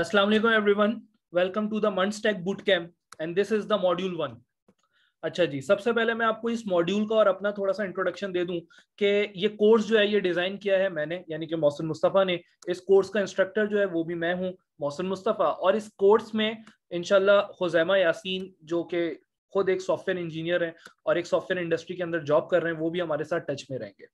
Assalamu alaikum everyone. Welcome to the Munstack Bootcamp and this is the module 1 अच्छा जी सबसे पहले मैं आपको इस मॉड्यूल का और अपना थोड़ा सा इंट्रोडक्शन दे दूं कि ये कोर्स जो है ये डिजाइन किया है मैंने यानी कि मोहसिन मुस्तफ़ा ने इस कोर्स का इंस्ट्रक्टर जो है वो भी मैं हूं मोहसिन मुस्तफ़ा और इस कोर्स में इनशाला खुजैमा यासीन जो कि खुद एक सॉफ्टवेयर इंजीनियर हैं और एक सॉफ्टवेयर इंडस्ट्री के अंदर जॉब कर रहे हैं वो भी हमारे साथ टच में रहेंगे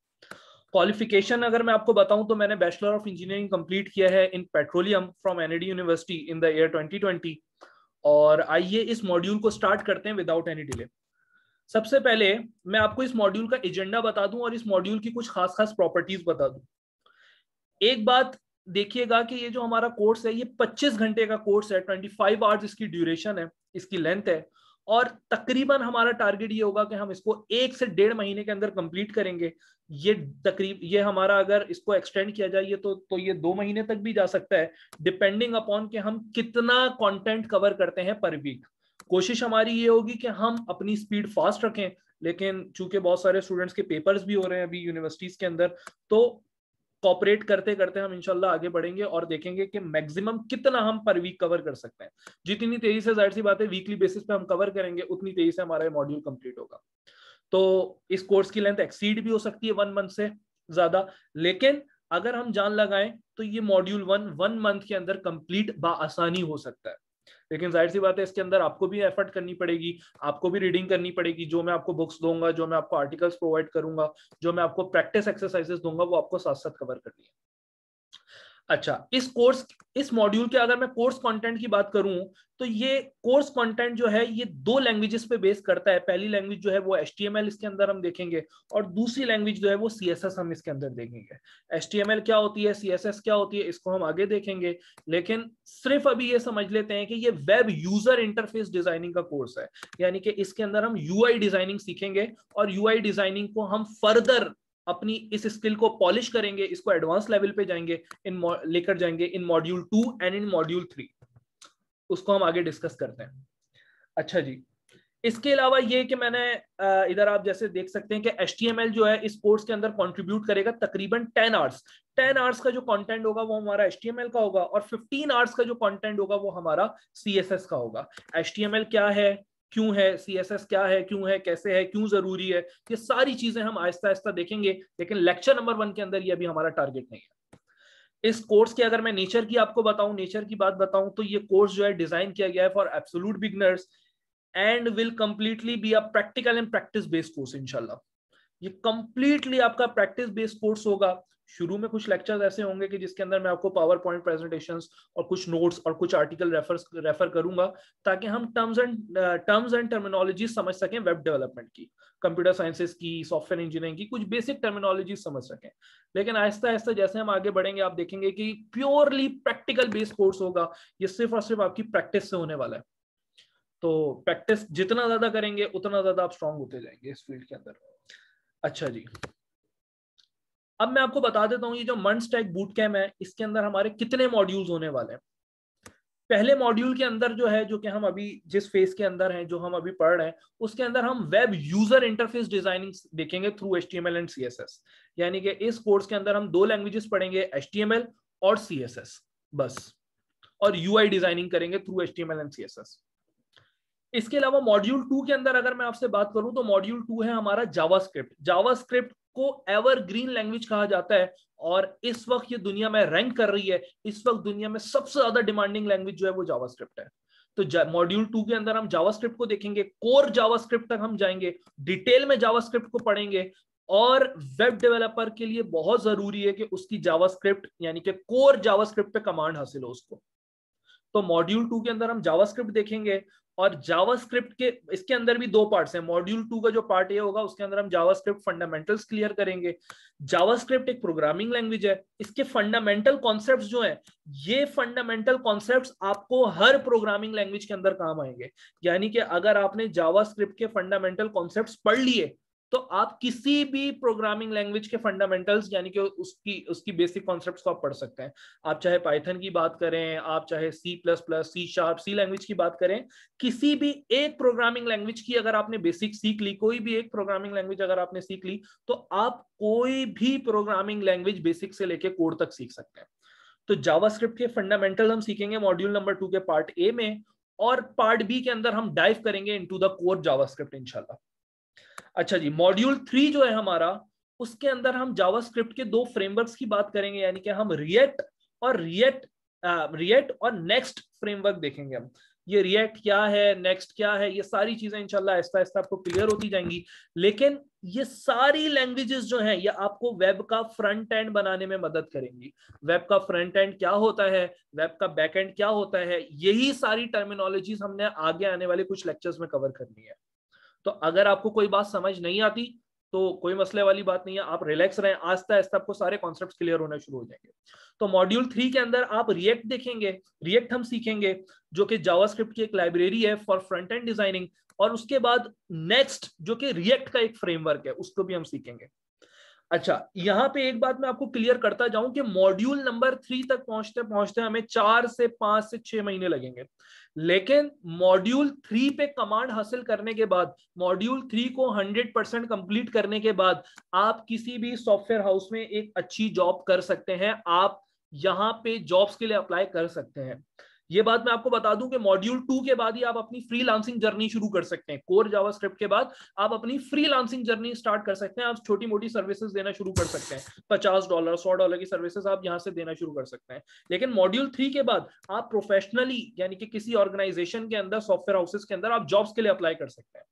क्वालिफिकेशन अगर मैं आपको बताऊं तो मैंने बैचलर ऑफ इंजीनियरिंग कंप्लीट किया है in petroleum from ND university in the year 2020 और आइए इस मॉड्यूल को स्टार्ट करते हैं विदाउट एनी डिले सबसे पहले मैं आपको इस मॉड्यूल का एजेंडा बता दूं और इस मॉड्यूल की कुछ खास खास प्रॉपर्टीज बता दूं एक बात देखिएगा कि ये जो हमारा कोर्स है ये 25 घंटे का कोर्स है 25 आवर्स इसकी ड्यूरेशन है इसकी लेंथ है और तकरीबन हमारा टारगेट ये होगा कि हम इसको एक से डेढ़ महीने के अंदर कंप्लीट करेंगे ये तकरीब ये हमारा अगर इसको एक्सटेंड किया जाए तो तो ये दो महीने तक भी जा सकता है डिपेंडिंग अपॉन कि हम कितना कंटेंट कवर करते हैं पर वीक कोशिश हमारी ये होगी कि हम अपनी स्पीड फास्ट रखें लेकिन चूंकि बहुत सारे स्टूडेंट्स के पेपर्स भी हो रहे हैं अभी यूनिवर्सिटीज के अंदर तो कॉपरेट करते करते हम इनशाला आगे बढ़ेंगे और देखेंगे कि मैक्सिमम कितना हम पर वीक कवर कर सकते हैं जितनी तेजी से जाहिर सी बात है वीकली बेसिस पे हम कवर करेंगे उतनी तेजी से हमारा मॉड्यूल कंप्लीट होगा तो इस कोर्स की लेंथ एक्सीड भी हो सकती है वन मंथ से ज्यादा लेकिन अगर हम जान लगाएं तो ये मॉड्यूल वन वन मंथ के अंदर कंप्लीट बआसानी हो सकता है लेकिन जाहिर सी बात है इसके अंदर आपको भी एफर्ट करनी पड़ेगी आपको भी रीडिंग करनी पड़ेगी जो मैं आपको बुक्स दूंगा जो मैं आपको आर्टिकल्स प्रोवाइड करूंगा जो मैं आपको प्रैक्टिस एक्सरसाइजेस दूंगा वो आपको साथ साथ कवर करनी है अच्छा इस कोर्स इस मॉड्यूल के अगर मैं कोर्स कंटेंट की बात करूं तो ये कोर्स कंटेंट जो है ये दो लैंग्वेजेस पे बेस करता है पहली लैंग्वेज जो है वो एस इसके अंदर हम देखेंगे और दूसरी लैंग्वेज जो है वो सी हम इसके अंदर देखेंगे एस क्या होती है सी क्या होती है इसको हम आगे देखेंगे लेकिन सिर्फ अभी ये समझ लेते हैं कि ये वेब यूजर इंटरफेस डिजाइनिंग का कोर्स है यानी कि इसके अंदर हम यू डिजाइनिंग सीखेंगे और यू डिजाइनिंग को हम फर्दर अपनी इस स्किल को पॉलिश करेंगे इसको एडवांस लेवल पे जाएंगे इन लेकर जाएंगे in module two and in module three उसको हम आगे डिस्कस करते हैं अच्छा जी इसके अलावा ये कि मैंने इधर आप जैसे देख सकते हैं कि एस जो है इस कोर्स के अंदर कंट्रीब्यूट करेगा तकरीबन 10 आवर्स 10 आवर्स का जो कंटेंट होगा वो हमारा एस का होगा और 15 आवर्स का जो कंटेंट होगा वो हमारा सी का होगा एस क्या है क्यों है सी क्या है क्यों है कैसे है क्यों जरूरी है ये सारी चीजें हम आहिस्ता आहिस्ता देखेंगे लेकिन लेक्चर नंबर वन के अंदर ये अभी हमारा टारगेट नहीं है इस कोर्स के अगर मैं नेचर की आपको बताऊं नेचर की बात बताऊं तो ये कोर्स जो है डिजाइन किया गया है for absolute beginners and will completely be a practical and practice based course इनशाला ये कंप्लीटली आपका प्रैक्टिस बेस्ड कोर्स होगा शुरू में कुछ लेक्चर्स ऐसे होंगे कि जिसके अंदर मैं आपको पावर पॉइंट प्रेजेंटेशन और कुछ नोट्स और कुछ आर्टिकल रेफर रेफर करूंगा ताकि हम terms and terms and terminology समझ सकें वेब डेवलपमेंट की कंप्यूटर साइंसेस की सॉफ्टवेयर इंजीनियरिंग की कुछ बेसिक टर्मिनोलॉजी समझ सकें लेकिन आहिस्ता आहिस्ता जैसे हम आगे बढ़ेंगे आप देखेंगे कि प्योरली प्रैक्टिकल बेस्ड कोर्स होगा ये सिर्फ और सिर्फ आपकी प्रैक्टिस से होने वाला है तो प्रैक्टिस जितना ज्यादा करेंगे उतना ज्यादा आप स्ट्रांग होते जाएंगे इस फील्ड के अंदर अच्छा जी अब मैं आपको बता देता हूँ ये जो मंड स्टैक बूट कैम्प है इसके अंदर हमारे कितने मॉड्यूल्स होने वाले हैं पहले मॉड्यूल के अंदर जो है जो कि हम अभी जिस फेस के अंदर हैं जो हम अभी पढ़ रहे हैं उसके अंदर हम वेब यूजर इंटरफेस डिजाइनिंग देखेंगे थ्रू एच एंड सी यानी कि इस कोर्स के अंदर हम दो लैंग्वेजेस पढ़ेंगे एच और सी बस और यू डिजाइनिंग करेंगे थ्रू एच एंड सी इसके अलावा मॉड्यूल टू के अंदर अगर मैं आपसे बात करूं तो मॉड्यूल टू है हमारा जावा स्क्रिप्ट को ग्रीन लैंग्वेज कहा जाता है और इस वक्त ये दुनिया में रैंक कर रही है इस वक्त दुनिया में सबसे ज्यादा डिमांडिंग लैंग्वेज जो है वो जावास्क्रिप्ट है तो मॉड्यूल टू के अंदर हम जावास्क्रिप्ट को देखेंगे कोर जावास्क्रिप्ट तक हम जाएंगे डिटेल में जावास्क्रिप्ट को पढ़ेंगे और वेब डेवलपर के लिए बहुत जरूरी है कि उसकी जावास्क्रिप्ट यानी कि कोर जावास्क्रिप्ट पे कमांड हासिल हो उसको तो मॉड्यूल टू के अंदर हम जावास्क्रिप्ट देखेंगे और जावास्क्रिप्ट के इसके अंदर भी दो पार्ट्स हैं मॉड्यूल टू का जो पार्ट ये होगा उसके अंदर हम जावास्क्रिप्ट फंडामेंटल्स क्लियर करेंगे जावास्क्रिप्ट एक प्रोग्रामिंग लैंग्वेज है इसके फंडामेंटल कॉन्सेप्ट्स जो हैं ये फंडामेंटल कॉन्सेप्ट्स आपको हर प्रोग्रामिंग लैंग्वेज के अंदर काम आएंगे यानी कि अगर आपने जावा के फंडामेंटल कॉन्सेप्ट पढ़ लिए तो आप किसी भी प्रोग्रामिंग लैंग्वेज के फंडामेंटल्स यानी कि उसकी उसकी बेसिक कॉन्सेप्ट को आप पढ़ सकते हैं आप चाहे पाइथन की बात करें आप चाहे C plus plus C sharp C language की बात करें किसी भी एक प्रोग्रामिंग लैंग्वेज की अगर आपने बेसिक सीख ली कोई भी एक प्रोग्रामिंग लैंग्वेज अगर आपने सीख ली तो आप कोई भी प्रोग्रामिंग लैंग्वेज बेसिक से लेके कोड तक सीख सकते हैं तो जावास्क्रिप्ट के फंडामेंटल हम सीखेंगे मॉड्यूल नंबर टू के पार्ट ए में और पार्ट बी के अंदर हम डाइव करेंगे इनटू द कोर जावास्क्रिप्ट इंशाल्लाह अच्छा जी मॉड्यूल थ्री जो है हमारा उसके अंदर हम जावास्क्रिप्ट के दो फ्रेमवर्क्स की बात करेंगे यानी कि हम रिएक्ट और रिएक्ट रिएक्ट और नेक्स्ट फ्रेमवर्क देखेंगे हम ये रिएक्ट क्या है नेक्स्ट क्या है ये सारी चीजें इंशाल्लाह ऐसा ऐसा आपको क्लियर होती जाएंगी लेकिन ये सारी लैंग्वेजेस जो हैं ये आपको वेब का फ्रंट एंड बनाने में मदद करेंगी वेब का फ्रंट एंड क्या होता है वेब का बैक एंड क्या होता है यही सारी टर्मिनोलॉजीज हमने आगे आने वाले कुछ लेक्चर्स में कवर करनी है तो अगर आपको कोई बात समझ नहीं आती तो कोई मसले वाली बात नहीं है आप रिलैक्स रहें आस्ता आस्ता आपको सारे कॉन्सेप्ट क्लियर होने शुरू हो जाएंगे तो मॉड्यूल थ्री के अंदर आप रिएक्ट देखेंगे रिएक्ट हम सीखेंगे जो कि जावास्क्रिप्ट की एक लाइब्रेरी है फॉर फ्रंट एंड डिजाइनिंग और उसके बाद नेक्स्ट जो कि रिएक्ट का एक फ्रेमवर्क है उसको भी हम सीखेंगे अच्छा यहाँ पे एक बात मैं आपको क्लियर करता जाऊं कि मॉड्यूल नंबर थ्री तक पहुंचते पहुंचते हमें चार से पांच से छह महीने लगेंगे लेकिन मॉड्यूल थ्री पे कमांड हासिल करने के बाद मॉड्यूल थ्री को हंड्रेड परसेंट कंप्लीट करने के बाद आप किसी भी सॉफ्टवेयर हाउस में एक अच्छी जॉब कर सकते हैं आप यहाँ पे जॉब्स के लिए अप्लाई कर सकते हैं ये बात मैं आपको बता दूं कि मॉड्यूल टू के बाद ही आप अपनी फ्रीलांसिंग जर्नी शुरू कर सकते हैं कोर जावास्क्रिप्ट के बाद आप अपनी फ्रीलांसिंग जर्नी स्टार्ट कर सकते हैं आप छोटी मोटी सर्विसेज देना शुरू कर सकते हैं पचास डॉलर सौ डॉलर की सर्विसेज आप यहां से देना शुरू कर सकते हैं लेकिन मॉड्यूल थ्री के बाद आप प्रोफेशनली यानी कि किसी ऑर्गेनाइजेशन के अंदर सॉफ्टवेयर हाउसेज के अंदर आप जॉब्स के लिए अप्लाई कर सकते हैं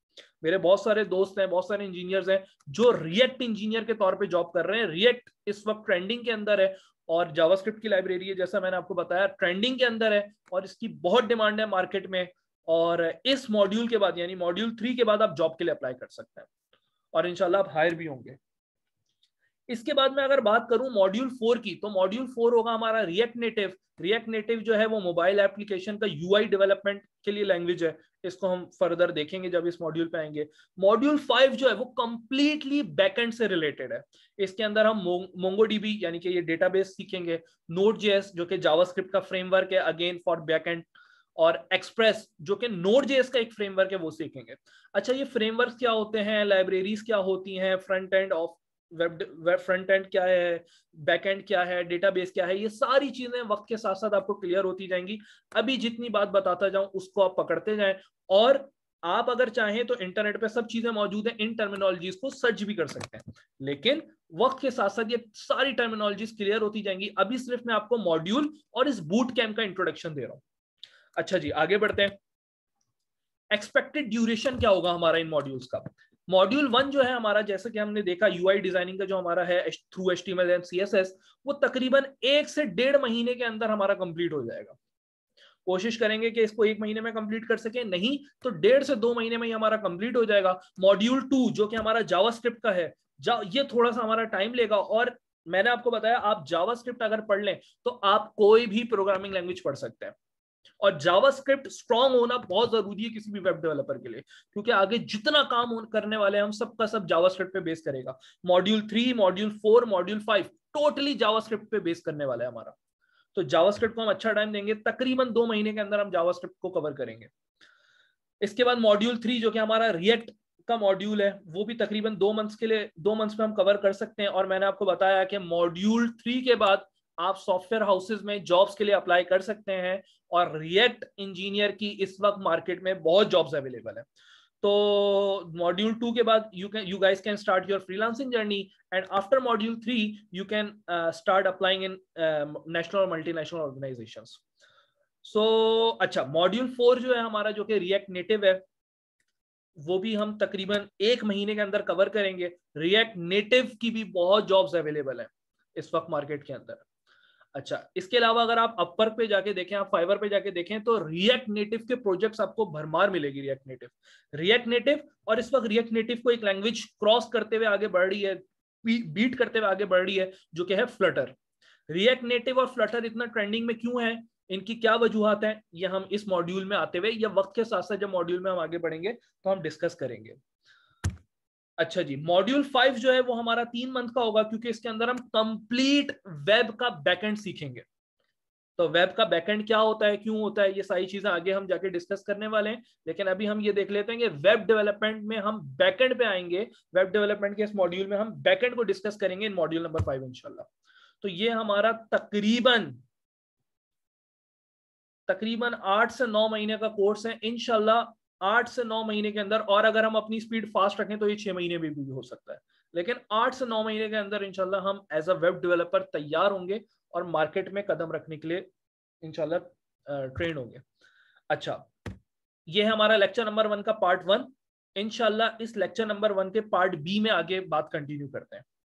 मेरे बहुत सारे दोस्त हैं बहुत सारे इंजीनियर्स हैं जो रिएक्ट इंजीनियर के तौर पे जॉब कर रहे हैं रिएक्ट इस वक्त ट्रेंडिंग के अंदर है और जावास्क्रिप्ट की लाइब्रेरी है जैसा मैंने आपको बताया ट्रेंडिंग के अंदर है और इसकी बहुत डिमांड है मार्केट में और इस मॉड्यूल के बाद यानी मॉड्यूल थ्री के बाद आप जॉब के लिए अप्लाई कर सकते हैं और इनशाला आप हायर भी होंगे इसके बाद में अगर बात करूं मॉड्यूल फोर की तो मॉड्यूल फोर होगा हमारा रिएक्ट नेटिव रिएक्ट नेटिव जो है वो मोबाइल एप्लीकेशन का यूआई डेवलपमेंट के लिए लैंग्वेज है इसको हम फर्दर देखेंगे जब इस मॉड्यूल पे आएंगे मॉड्यूल फाइव जो है वो कंप्लीटली बैकएंड से रिलेटेड है इसके अंदर हम मोंगो डीबी यानी कि ये डेटाबेस सीखेंगे नोट जेएस जो कि जावास्क्रिप्ट का फ्रेमवर्क है अगेन फॉर बैकएंड और एक्सप्रेस जो कि नोट जेएस का एक फ्रेमवर्क है वो सीखेंगे अच्छा ये फ्रेमवर्क क्या होते हैं लाइब्रेरीज क्या होती हैं front end of web web front end क्या है बैक एंड क्या है डेटाबेस क्या है ये सारी चीजें वक्त के साथ साथ आपको क्लियर होती जाएंगी अभी जितनी बात बताता जाऊं उसको आप पकड़ते जाएं और आप अगर चाहें तो इंटरनेट पे सब चीजें मौजूद हैं इन टर्मिनोलॉजीज को सर्च भी कर सकते हैं लेकिन वक्त के साथ साथ ये सारी टर्मिनोलॉजीज क्लियर होती जाएंगी अभी सिर्फ मैं आपको मॉड्यूल और इस बूट कैम्प का इंट्रोडक्शन दे रहा हूँ अच्छा जी आगे बढ़ते हैं एक्सपेक्टेड ड्यूरेशन क्या होगा हमारा इन मॉड्यूल्स का मॉड्यूल वन जो है हमारा जैसे कि हमने देखा यूआई डिजाइनिंग का जो हमारा है through H T and CSS वो तकरीबन एक से डेढ़ महीने के अंदर हमारा कंप्लीट हो जाएगा कोशिश करेंगे कि इसको एक महीने में कंप्लीट कर सके नहीं तो डेढ़ से दो महीने में ही हमारा कंप्लीट हो जाएगा मॉड्यूल टू जो कि हमारा जावा का है ये थोड़ा सा हमारा टाइम लेगा और मैंने आपको बताया आप जावा अगर पढ़ लें तो आप कोई भी प्रोग्रामिंग लैंग्वेज पढ़ सकते हैं और जावास्क्रिप्ट स्ट्रांग होना बहुत जरूरी है किसी भी वेब डेवलपर के लिए क्योंकि आगे जितना काम करने वाले हम सबका सब, सब जावास्क्रिप्ट पे बेस करेगा module three module four module five totally JavaScript पे बेस करने वाला है हमारा तो जावास्क्रिप्ट को हम अच्छा टाइम देंगे तकरीबन दो महीने के अंदर हम जावास्क्रिप्ट को कवर करेंगे इसके बाद मॉड्यूल थ्री जो कि हमारा रिएक्ट का मॉड्यूल है वो भी तकरीबन दो मंथ्स के लिए दो मंथ्स में हम कवर कर सकते हैं और मैंने आपको बताया कि मॉड्यूल थ्री के बाद आप सॉफ्टवेयर हाउसेज में जॉब्स के लिए अप्लाई कर सकते हैं और रिएक्ट इंजीनियर की इस वक्त मार्केट में बहुत जॉब्स अवेलेबल है तो मॉड्यूल टू के बाद you can you guys can start your freelancing journey and after module three you can start applying in national और मल्टीनेशनल ऑर्गेनाइजेशन सो अच्छा मॉड्यूल फोर जो है हमारा जो कि रिएक्ट नेटिव है वो भी हम तकरीबन एक महीने के अंदर कवर करेंगे रिएक्ट नेटिव की भी बहुत जॉब्स अवेलेबल है इस वक्त मार्केट के अंदर अच्छा इसके अलावा अगर आप अपर पे जाके देखें आप फाइवर पे जाके देखें तो रिएक्ट नेटिव के प्रोजेक्ट्स आपको भरमार मिलेगी रिएक्ट नेटिव रिएक्ट नेटिव और इस वक्त रिएक्ट नेटिव को एक लैंग्वेज क्रॉस करते हुए आगे बढ़ रही है बीट करते हुए आगे बढ़ रही है जो कि है फ्लटर रिएक्ट नेटिव और फ्लटर इतना ट्रेंडिंग में क्यों है इनकी क्या वजूहत है यह हम इस मॉड्यूल में आते हुए या वक्त के साथ साथ जब मॉड्यूल में हम आगे बढ़ेंगे तो हम डिस्कस करेंगे अच्छा जी मॉड्यूल फाइव जो है वो हमारा तीन मंथ का होगा क्योंकि इसके अंदर हम कंप्लीट वेब का बैकएंड सीखेंगे तो वेब का बैकएंड क्या होता है क्यों होता है ये सारी चीजें आगे हम जाके डिस्कस करने वाले हैं लेकिन अभी हम ये देख लेते हैं कि वेब डेवलपमेंट में हम बैकएंड पे आएंगे वेब डेवलपमेंट के इस मॉड्यूल में हम बैकएंड को डिस्कस करेंगे इन मॉड्यूल नंबर फाइव इनशाला तो ये हमारा तकरीबन तकरीबन आठ से नौ महीने का कोर्स है इनशाला आठ से नौ महीने के अंदर और अगर हम अपनी स्पीड फास्ट रखें तो ये छह महीने में भी, भी हो सकता है लेकिन आठ से नौ महीने के अंदर इनशाला हम एज अ वेब डेवलपर तैयार होंगे और मार्केट में कदम रखने के लिए इनशाला ट्रेन होंगे अच्छा ये है हमारा लेक्चर नंबर वन का पार्ट वन इनशाला इस लेक्चर नंबर वन के पार्ट बी में आगे बात कंटिन्यू करते हैं